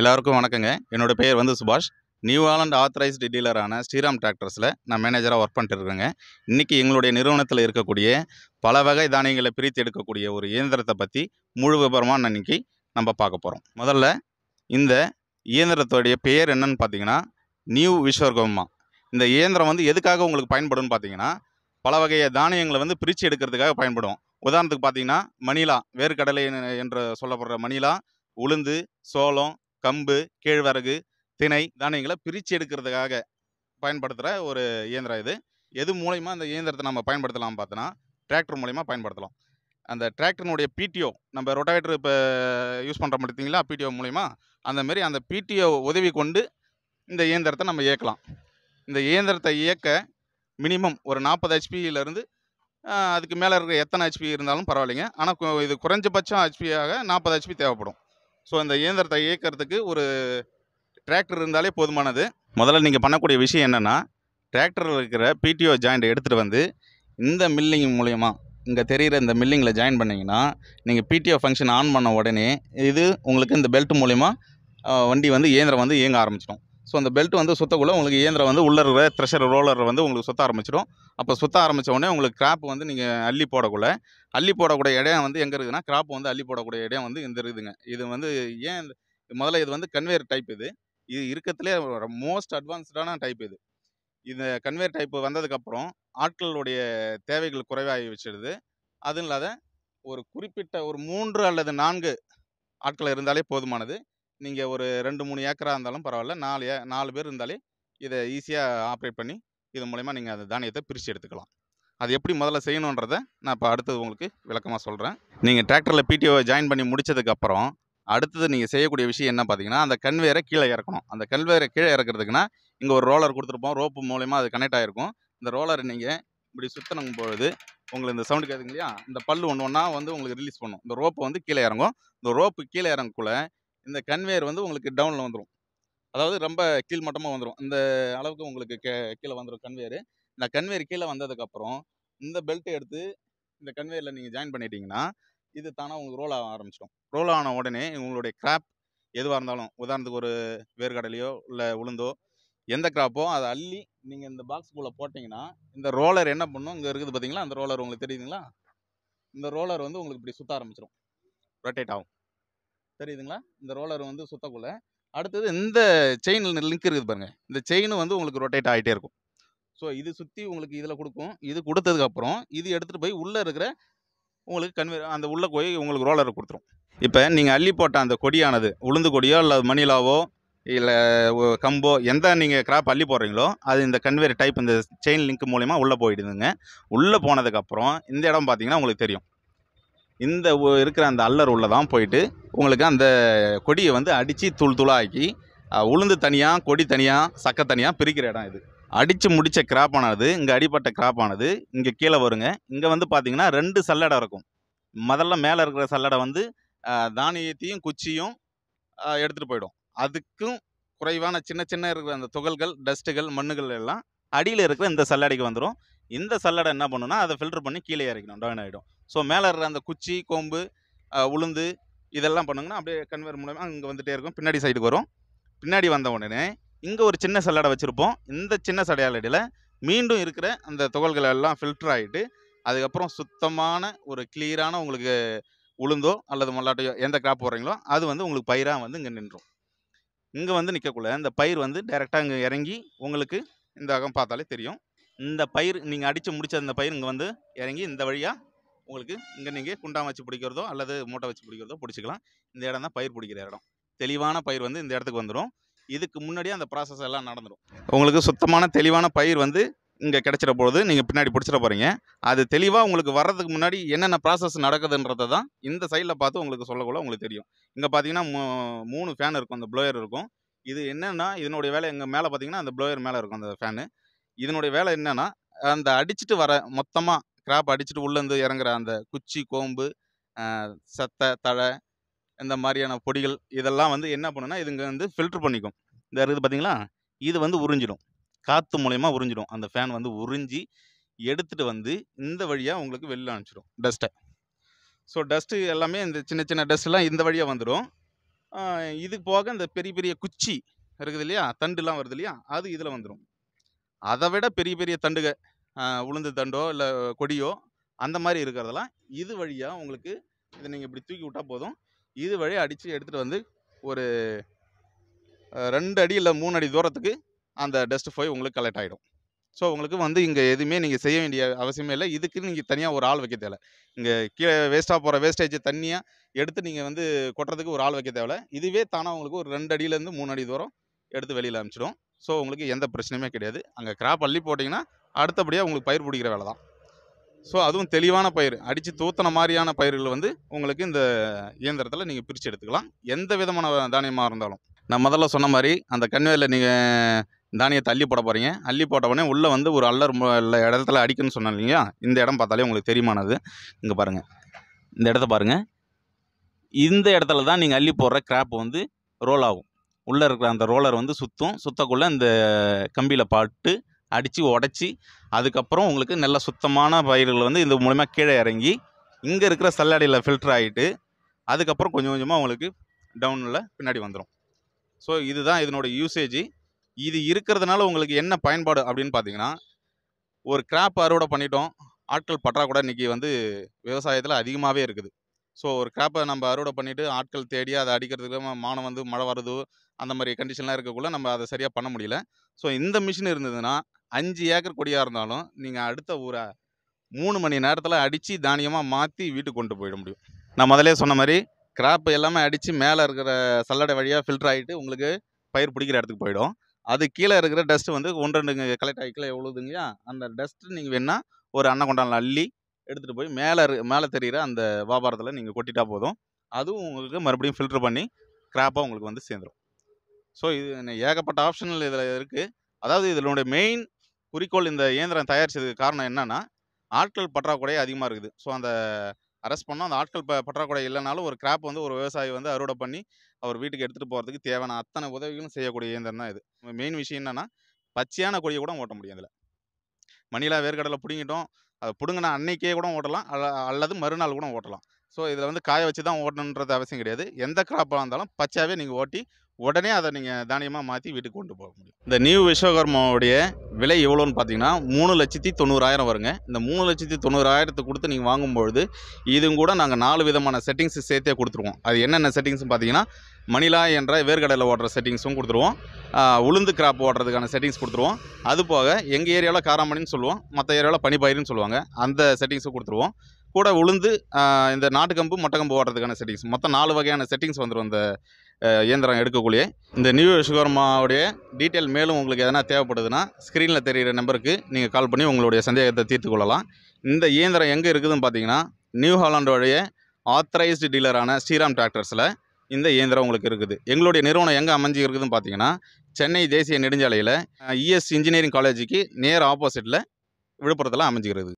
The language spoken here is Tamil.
எல்லாருக்கும் வணக்கங்க என்னோடய பேர் வந்து சுபாஷ் நியூ ஆலண்ட் ஆத்தரைஸ்டு டீலரான ஸ்ரீராம் டிராக்டர்ஸில் நான் மேனேஜராக ஒர்க் பண்ணிட்டு இருக்கேங்க இன்றைக்கி எங்களுடைய நிறுவனத்தில் இருக்கக்கூடிய பல வகை தானியங்களை பிரித்து எடுக்கக்கூடிய ஒரு இயந்திரத்தை பற்றி முழு விபரமாக இன்றைக்கி நம்ம பார்க்க போகிறோம் முதல்ல இந்த இயந்திரத்துடைய பெயர் என்னன்னு பார்த்தீங்கன்னா நியூ விஸ்வர்கம்மா இந்த இயந்திரம் வந்து எதுக்காக உங்களுக்கு பயன்படும்னு பார்த்தீங்கன்னா பல வகைய தானியங்களை வந்து பிரித்து எடுக்கிறதுக்காக பயன்படும் உதாரணத்துக்கு பார்த்தீங்கன்னா மணிலா வேர்க்கடலை என்று சொல்லப்படுற மணிலா உளுந்து சோளம் கம்பு கேழ்வரகு திணை தானியங்களை பிரித்து எடுக்கிறதுக்காக பயன்படுத்துகிற ஒரு இயந்திரம் இது எது மூலயமா அந்த இயந்திரத்தை நம்ம பயன்படுத்தலாம் பார்த்தோன்னா டிராக்டர் மூலயமா பயன்படுத்தலாம் அந்த டிராக்டர்னுடைய பிடிஓ நம்ம ரொட்டாவேட்டர் இப்போ யூஸ் பண்ணுற மாட்டிங்களா பிடிஓ மூலயமா அந்தமாரி அந்த பிடிஓ உதவி கொண்டு இந்த இயந்திரத்தை நம்ம இயக்கலாம் இந்த இயந்திரத்தை இயக்க மினிமம் ஒரு நாற்பது ஹெச்பியிலேருந்து அதுக்கு மேலே இருக்கிற எத்தனை ஹெச்பி இருந்தாலும் பரவாயில்லைங்க ஆனால் இது குறைஞ்சபட்சம் ஹெச்பியாக நாற்பது ஹெச்பி தேவைப்படும் ஸோ அந்த இயந்திரத்தை இயக்கிறதுக்கு ஒரு டிராக்டர் இருந்தாலே போதுமானது முதல்ல நீங்கள் பண்ணக்கூடிய விஷயம் என்னென்னா டிராக்டரில் இருக்கிற பிடிஓ ஜாயிண்ட் எடுத்துகிட்டு வந்து இந்த மில்லிங் மூலயமா இங்கே தெரிகிற இந்த மில்லிங்கில் ஜாயின் பண்ணிங்கன்னா நீங்கள் பிடிஓ ஃபங்க்ஷன் ஆன் பண்ண உடனே இது உங்களுக்கு இந்த பெல்ட் மூலிமா வண்டி வந்து இயந்திரம் வந்து இயங்க ஆரம்பிச்சிடும் ஸோ அந்த பெல்ட் வந்து சுத்தக்குள்ளே உங்களுக்கு இயந்திரம் வந்து உள்ள இருக்கிற த்ரெஷர் ரோலர் வந்து உங்களுக்கு சுற்ற ஆரம்பிச்சிடும் அப்போ சுத்த ஆரம்பித்த உடனே உங்களுக்கு கிராப் வந்து நீங்கள் அள்ளி போடக்குள்ள அள்ளி போடக்கூடிய இடம் வந்து எங்கே இருக்குதுன்னா கிராப் வந்து அள்ளி போடக்கூடிய இடம் வந்து இந்த இருக்குதுங்க இது வந்து ஏன் முதல்ல இது வந்து கன்வேர் டைப் இது இது இருக்கிறதுலே மோஸ்ட் அட்வான்ஸ்டான டைப் இது இந்த கன்வேர் டைப் வந்ததுக்கப்புறம் ஆட்களுடைய தேவைகள் குறைவாகி வச்சிடுது அதுவும் இல்லாத ஒரு குறிப்பிட்ட ஒரு மூன்று அல்லது நான்கு ஆட்கள் இருந்தாலே போதுமானது நீங்கள் ஒரு ரெண்டு மூணு ஏக்கராக இருந்தாலும் பரவாயில்ல நாலு ஏ நாலு பேர் இருந்தாலே இதை ஈஸியாக ஆப்ரேட் பண்ணி இது மூலயமா நீங்கள் அந்த தானியத்தை பிரித்து எடுத்துக்கலாம் அது எப்படி முதல்ல செய்யணுன்றதை நான் இப்போ அடுத்தது உங்களுக்கு விளக்கமாக சொல்கிறேன் நீங்கள் டிராக்டரில் பிடிஓவை ஜாயின் பண்ணி முடித்ததுக்கப்புறம் அடுத்தது நீங்கள் செய்யக்கூடிய விஷயம் என்ன பார்த்தீங்கன்னா அந்த கன்வேரை கீழே இறக்கணும் அந்த கன்வேரை கீழே இறக்கிறதுக்குன்னா இங்கே ஒரு ரோலர் கொடுத்துருப்போம் ரோப்பு மூலயமா அது கனெக்ட் ஆகிருக்கும் இந்த ரோலரை நீங்கள் இப்படி சுற்றணும் பொழுது உங்களுக்கு இந்த சவுண்டு கேட்குங்க இல்லையா இந்த பல்லு ஒன்று ஒன்றா வந்து உங்களுக்கு ரிலீஸ் பண்ணும் இந்த ரோப்பு வந்து கீழே இறங்கும் இந்த ரோப்பு கீழே இறங்கக்குள்ள இந்த கன்வேயர் வந்து உங்களுக்கு டவுனில் வந்துடும் அதாவது ரொம்ப கீழ்மட்டமாக வந்துடும் இந்த அளவுக்கு உங்களுக்கு கே கீழே வந்துடும் கன்வேயரு இந்த கன்வேயர் கீழே வந்ததுக்கப்புறம் இந்த பெல்ட் எடுத்து இந்த கன்வேயரில் நீங்கள் ஜாயின் பண்ணிட்டீங்கன்னா இது தானாக உங்களுக்கு ரோல் ஆக ஆரம்பிச்சிடும் ரோல் ஆன உடனே உங்களுடைய கிராப் எதுவாக இருந்தாலும் உதாரணத்துக்கு ஒரு வேர்கடலையோ இல்லை உளுந்தோ எந்த கிராப்போ அதை அள்ளி நீங்கள் இந்த பாக்ஸுக்குள்ளே போட்டிங்கன்னா இந்த ரோலர் என்ன பண்ணும் இங்கே இருக்குது பார்த்தீங்களா அந்த ரோலர் உங்களுக்கு தெரியுதுங்களா இந்த ரோலர் வந்து உங்களுக்கு இப்படி சுற்ற ஆரம்பிச்சிடும் ரொட்டேட் ஆகும் தெரியுதுங்களா இந்த ரோலர் வந்து சுத்தக்குள்ள அடுத்தது இந்த செயின் லிங்க் இருக்குது பாருங்கள் இந்த செயினு வந்து உங்களுக்கு ரொட்டேட் ஆகிட்டே இருக்கும் ஸோ இது சுற்றி உங்களுக்கு இதில் கொடுக்கும் இது கொடுத்ததுக்கப்புறம் இது எடுத்துகிட்டு போய் உள்ளே இருக்கிற உங்களுக்கு கன்வே அந்த உள்ளே போய் உங்களுக்கு ரோலரை கொடுத்துரும் இப்போ நீங்கள் அள்ளி போட்ட அந்த கொடியானது உளுந்து கொடியோ இல்லை மணிலாவோ இல்லை கம்போ எந்த நீங்கள் கிராப் அள்ளி போடுறீங்களோ அது இந்த கன்வேர் டைப் இந்த செயின் லிங்க் மூலிமா உள்ளே போயிடுதுங்க உள்ளே போனதுக்கப்புறம் இந்த இடம் பார்த்தீங்கன்னா உங்களுக்கு தெரியும் இந்த இருக்கிற அந்த அல்லர் உள்ளே தான் போயிட்டு உங்களுக்கு அந்த கொடியை வந்து அடித்து தூள் துளாக்கி உளுந்து தனியாக கொடி தனியாக சக்கை தனியாக பிரிக்கிற இடம் இது அடித்து முடித்த கிராப்பானது இங்கே அடிப்பட்ட கிராப்பானது இங்கே கீழே வருங்க இங்கே வந்து பார்த்திங்கன்னா ரெண்டு சல்லடை இருக்கும் முதல்ல மேலே இருக்கிற சல்லடை வந்து தானியத்தையும் குச்சியும் எடுத்துகிட்டு போயிடும் அதுக்கும் குறைவான சின்ன சின்ன இருக்கிற அந்த துகள்கள் டஸ்ட்டுகள் மண்ணுகள் எல்லாம் அடியில் இருக்கிற இந்த சல்லடைக்கு வந்துடும் இந்த சல்லடை என்ன பண்ணுன்னா அதை ஃபில்டர் பண்ணி கீழே இறக்கணும் டவுன் ஆகிடும் ஸோ மேலே இருக்கிற அந்த குச்சி கோம்பு உளுந்து இதெல்லாம் பண்ணுங்கன்னா அப்படியே கன்வேர் மூலமாக அங்கே வந்துகிட்டே இருக்கும் பின்னாடி சைடுக்கு வரும் பின்னாடி வந்த உடனே இங்கே ஒரு சின்ன சல்லடை வச்சுருப்போம் இந்த சின்ன சடையாலடியில் மீண்டும் இருக்கிற அந்த துகள்கள் எல்லாம் ஃபில்டர் ஆகிட்டு அதுக்கப்புறம் சுத்தமான ஒரு கிளியரான உங்களுக்கு உளுந்தோ அல்லது மல்லாட்டையோ எந்த கிராப் போடுறீங்களோ அது வந்து உங்களுக்கு பயிராக வந்து இங்கே நின்றும் இங்கே வந்து நிற்கக்குள்ள இந்த பயிர் வந்து டைரெக்டாக இங்கே இறங்கி உங்களுக்கு இந்த அகம் பார்த்தாலே தெரியும் இந்த பயிர் நீங்கள் அடித்து முடித்த அந்த பயிர் இங்கே வந்து இறங்கி இந்த வழியாக உங்களுக்கு இங்கே நீங்கள் குண்டான் வச்சு பிடிக்கிறதோ அல்லது மூட்டை வச்சு பிடிக்கிறதோ பிடிச்சிக்கலாம் இந்த இடம் தான் பயிர் பிடிக்கிற இடம் தெளிவான பயிர் வந்து இந்த இடத்துக்கு வந்துடும் இதுக்கு முன்னாடியே அந்த ப்ராசஸ் எல்லாம் நடந்துடும் உங்களுக்கு சுத்தமான தெளிவான பயிர் வந்து இங்கே கிடச்சிட போது நீங்கள் பின்னாடி பிடிச்சிட போகிறீங்க அது தெளிவாக உங்களுக்கு வர்றதுக்கு முன்னாடி என்னென்ன ப்ராசஸ் நடக்குதுன்றதை தான் இந்த சைடில் பார்த்து உங்களுக்கு சொல்லக்குள்ள உங்களுக்கு தெரியும் இங்கே பார்த்தீங்கன்னா மூணு ஃபேன் இருக்கும் அந்த ப்ளோயர் இருக்கும் இது என்னென்னா இதனுடைய வேலை எங்கள் மேலே பார்த்தீங்கன்னா அந்த ப்ளோயர் மேலே இருக்கும் அந்த ஃபேனு இதனுடைய வேலை என்னென்னா அந்த அடிச்சுட்டு வர மொத்தமாக ஸ்க்ராப் அடிச்சுட்டு உள்ளேருந்து இறங்குற அந்த குச்சி கோம்பு சத்தை தழை இந்த மாதிரியான பொடிகள் இதெல்லாம் வந்து என்ன பண்ணுன்னா இதுங்க வந்து ஃபில்ட்ரு பண்ணிக்கும் இந்த இருக்குது பார்த்தீங்களா இது வந்து உறிஞ்சிடும் காற்று மூலயமா உறிஞ்சிடும் அந்த ஃபேன் வந்து உறிஞ்சி எடுத்துகிட்டு வந்து இந்த வழியாக உங்களுக்கு வெளில அனுப்பிச்சிடும் டஸ்ட்டை ஸோ டஸ்ட்டு எல்லாமே இந்த சின்ன சின்ன டஸ்ட்லாம் இந்த வழியாக வந்துடும் இது போக இந்த பெரிய பெரிய குச்சி இருக்குது இல்லையா தண்டுலாம் வருது இல்லையா அது இதில் வந்துடும் அதை விட பெரிய பெரிய தண்டுகள் உளுந்து தண்டோ இல்லை கொடியோ அந்த மாதிரி இருக்கிறதெல்லாம் இது வழியாக உங்களுக்கு இதை நீங்கள் இப்படி தூக்கி விட்டால் போதும் இது வழியாக அடித்து எடுத்துகிட்டு வந்து ஒரு ரெண்டு அடி இல்லை மூணு அடி தூரத்துக்கு அந்த டஸ்ட் ஃபோய் உங்களுக்கு கலெக்ட் ஆகிடும் ஸோ உங்களுக்கு வந்து இங்கே எதுவுமே நீங்கள் செய்ய வேண்டிய அவசியமே இல்லை இதுக்கு நீங்கள் தனியாக ஒரு ஆள் வைக்க தேவை இங்கே கீழே வேஸ்ட்டாக போகிற வேஸ்டேஜ் தண்ணியாக எடுத்து நீங்கள் வந்து கொட்டுறதுக்கு ஒரு ஆள் வைக்க தேவை இதுவே தானாக உங்களுக்கு ஒரு ரெண்டு அடியிலேருந்து மூணு அடி தூரம் எடுத்து வெளியில் அனுப்பிச்சிடும் ஸோ உங்களுக்கு எந்த பிரச்சனையுமே கிடையாது அங்கே கிராப் அள்ளி போட்டிங்கன்னா அடுத்தபடியாக உங்களுக்கு பயிர் பிடிக்கிற வேலை தான் ஸோ அதுவும் தெளிவான பயிர் அடித்து தூத்தின மாதிரியான பயிர்கள் வந்து உங்களுக்கு இந்த இயந்திரத்தில் நீங்கள் பிரித்து எடுத்துக்கலாம் எந்த விதமான தானியமாக இருந்தாலும் நான் முதல்ல சொன்ன மாதிரி அந்த கன்வேயில் நீங்கள் தானியத்தை அள்ளி போட போகிறீங்க அள்ளி போட்ட உடனே உள்ளே வந்து ஒரு அல்லர் இடத்துல அடிக்கணும்னு சொன்னேன் இல்லைங்களா இந்த இடம் பார்த்தாலே உங்களுக்கு தெரியுமானது இங்கே பாருங்கள் இந்த இடத்த பாருங்கள் இந்த இடத்துல தான் நீங்கள் அள்ளி போடுற கிராப் வந்து ரோல் ஆகும் உள்ளே இருக்கிற அந்த ரோலர் வந்து சுற்றும் சுத்தக்குள்ளே இந்த கம்பியில் பாட்டு அடித்து உடச்சி அதுக்கப்புறம் உங்களுக்கு நல்ல சுத்தமான பயிர்கள் வந்து இது மூலிமா கீழே இறங்கி இங்கே இருக்கிற சல்லடையில் ஃபில்டர் ஆகிட்டு அதுக்கப்புறம் கொஞ்சம் கொஞ்சமாக உங்களுக்கு டவுனில் பின்னாடி வந்துடும் ஸோ இதுதான் இதனோட யூசேஜ் இது இருக்கிறதுனால உங்களுக்கு என்ன பயன்பாடு அப்படின்னு பார்த்தீங்கன்னா ஒரு கிராப் அறுவடை பண்ணிட்டோம் ஆட்கள் பற்றாக்குறை இன்றைக்கி வந்து விவசாயத்தில் அதிகமாகவே இருக்குது ஸோ ஒரு கிராப்பை நம்ம அறுவடை பண்ணிவிட்டு ஆட்கள் தேடி அதை அடிக்கிறதுக்கு மானம் வந்து மழை வருதோ அந்த மாதிரி கண்டிஷன்லாம் இருக்கக்குள்ளே நம்ம அதை சரியாக பண்ண முடியல ஸோ இந்த மிஷின் இருந்ததுன்னா அஞ்சு ஏக்கர் கொடியாக இருந்தாலும் நீங்கள் அடுத்த ஊரை மூணு மணி நேரத்தில் அடித்து தானியமாக மாற்றி வீட்டுக்கு கொண்டு போயிட முடியும் நான் முதலே சொன்ன மாதிரி கிராப் எல்லாமே அடித்து மேலே இருக்கிற சல்லடை வழியாக ஃபில்டர் ஆகிட்டு உங்களுக்கு பயிர் பிடிக்கிற இடத்துக்கு போயிடும் அது கீழே இருக்கிற டஸ்ட்டு வந்து ஒன்று ரெண்டு கலெக்ட் ஆகிக்கல எவ்வளோதுங்க இல்லையா அந்த டஸ்ட்டு நீங்கள் வேணால் ஒரு அன்னக்கொண்டானில் அள்ளி எடுத்துகிட்டு போய் மேலே இரு மேலே தெரிகிற அந்த வியாபாரத்தில் நீங்கள் கொட்டிட்டா போதும் அதுவும் உங்களுக்கு மறுபடியும் ஃபில்ட்ரு பண்ணி கிராப்பாக உங்களுக்கு வந்து சேர்ந்துடும் ஸோ இது ஏகப்பட்ட ஆப்ஷனல் இதில் இருக்குது அதாவது இதனுடைய மெயின் குறிக்கோள் இந்த இயந்திரம் தயாரித்ததுக்கு காரணம் என்னென்னா ஆட்கள் பற்றாக்குறை அதிகமாக இருக்குது ஸோ அந்த அரெஸ்ட் பண்ணால் அந்த ஆட்கள் ப பற்றாக்குறை இல்லைனாலும் ஒரு கிராப் வந்து ஒரு விவசாயி வந்து அறுவடை பண்ணி அவர் வீட்டுக்கு எடுத்துகிட்டு போகிறதுக்கு தேவையான அத்தனை உதவிகளும் செய்யக்கூடிய இயந்திரம் தான் இது மெயின் விஷயம் என்னென்னா பச்சையான கொடியை கூட ஓட்ட முடியும் அதில் மணிலா வேர்க்கடலை பிடுங்கிட்டோம் அதை பிடுங்கினா அன்னைக்கே கூட ஓட்டலாம் அல்ல அல்லது மறுநாள் கூட ஓட்டலாம் ஸோ இதில் வந்து காய வச்சு தான் ஓட்டணுன்றது அவசியம் கிடையாது எந்த கிராப்பாக இருந்தாலும் பச்சாவே நீங்கள் ஓட்டி உடனே அதை நீங்கள் தானியமாக மாற்றி வீட்டுக்கு கொண்டு போக முடியும் இந்த நியூ விஸ்வகர்மாவுடைய விலை எவ்வளோன்னு பார்த்தீங்கன்னா மூணு லட்சத்தி தொண்ணூறாயிரம் வருங்க இந்த மூணு லட்சத்தி தொண்ணூறாயிரத்தை கொடுத்து நீங்கள் வாங்கும்பொழுது இதுவும் கூட நாங்கள் நாலு விதமான செட்டிங்ஸ் சேர்த்தே கொடுத்துருவோம் அது என்னென்ன செட்டிங்ஸும் பார்த்தீங்கன்னா மணிலா என்ற வேர்கடையில் ஓடுற செட்டிங்ஸும் கொடுத்துருவோம் உளுந்து கிராப் ஓடுறதுக்கான செட்டிங்ஸ் கொடுத்துருவோம் அது போக எங்கள் ஏரியாவில் காராமணின்னு சொல்லுவோம் மற்ற ஏரியாவில் பனிப்பயிருன்னு சொல்லுவாங்க அந்த செட்டிங்ஸும் கொடுத்துருவோம் கூட உளுந்து இந்த நாட்டுக்கம்பு மொட்டைக்கம்பு ஓட்டுறதுக்கான செட்டிங்ஸ் மொத்தம் நாலு வகையான செட்டிங்ஸ் வந்துடும் இந்த இயந்திரம் எடுக்கக்கூடிய இந்த நியூ விஸ்வகர்மாவுடைய டீட்டெயில் மேலும் உங்களுக்கு எதனா தேவைப்படுதுன்னா ஸ்க்ரீனில் தெரிகிற நம்பருக்கு நீங்கள் கால் பண்ணி உங்களுடைய சந்தேகத்தை தீர்த்து கொள்ளலாம் இந்த இயந்திரம் எங்கே இருக்குதுன்னு பார்த்தீங்கன்னா நியூ ஹாலாண்டோடைய ஆத்தரைஸ்டு டீலரான ஸ்ரீராம் டிராக்டர்ஸில் இந்த இயந்திரம் உங்களுக்கு இருக்குது எங்களுடைய நிறுவனம் எங்கே அமைஞ்சு இருக்குதுன்னு பார்த்தீங்கன்னா சென்னை தேசிய நெடுஞ்சாலையில் இஎஸ் இன்ஜினியரிங் e காலேஜுக்கு நேர் ஆப்போசிட்டில் விழுப்புரத்தில் அமைஞ்சிக்கிறது